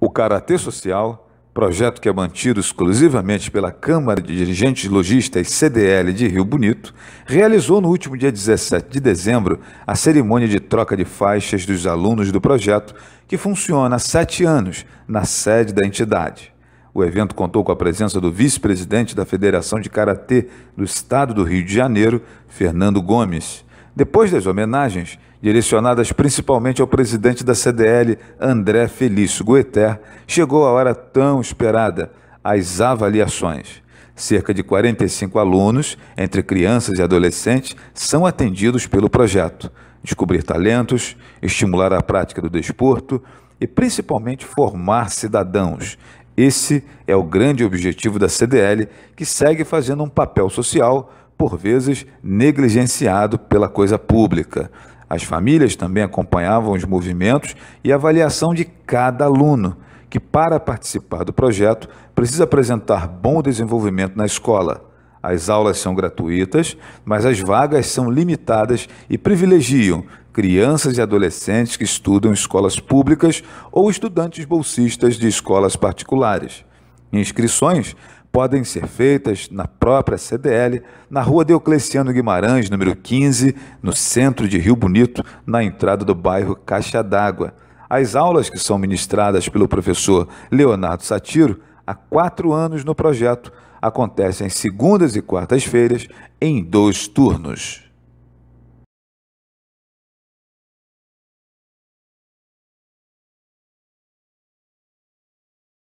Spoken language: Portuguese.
o Karatê Social, projeto que é mantido exclusivamente pela Câmara de Dirigentes Logistas CDL de Rio Bonito, realizou no último dia 17 de dezembro a cerimônia de troca de faixas dos alunos do projeto, que funciona há sete anos na sede da entidade. O evento contou com a presença do vice-presidente da Federação de Karatê do Estado do Rio de Janeiro, Fernando Gomes, depois das homenagens, direcionadas principalmente ao presidente da CDL, André Felício Gueter, chegou a hora tão esperada, as avaliações. Cerca de 45 alunos, entre crianças e adolescentes, são atendidos pelo projeto. Descobrir talentos, estimular a prática do desporto e principalmente formar cidadãos. Esse é o grande objetivo da CDL, que segue fazendo um papel social por vezes negligenciado pela coisa pública. As famílias também acompanhavam os movimentos e avaliação de cada aluno, que, para participar do projeto, precisa apresentar bom desenvolvimento na escola. As aulas são gratuitas, mas as vagas são limitadas e privilegiam crianças e adolescentes que estudam em escolas públicas ou estudantes bolsistas de escolas particulares. Inscrições podem ser feitas na própria CDL, na rua Deocleciano Guimarães, número 15, no centro de Rio Bonito, na entrada do bairro Caixa d'Água. As aulas que são ministradas pelo professor Leonardo Satiro há quatro anos no projeto acontecem segundas e quartas-feiras em dois turnos.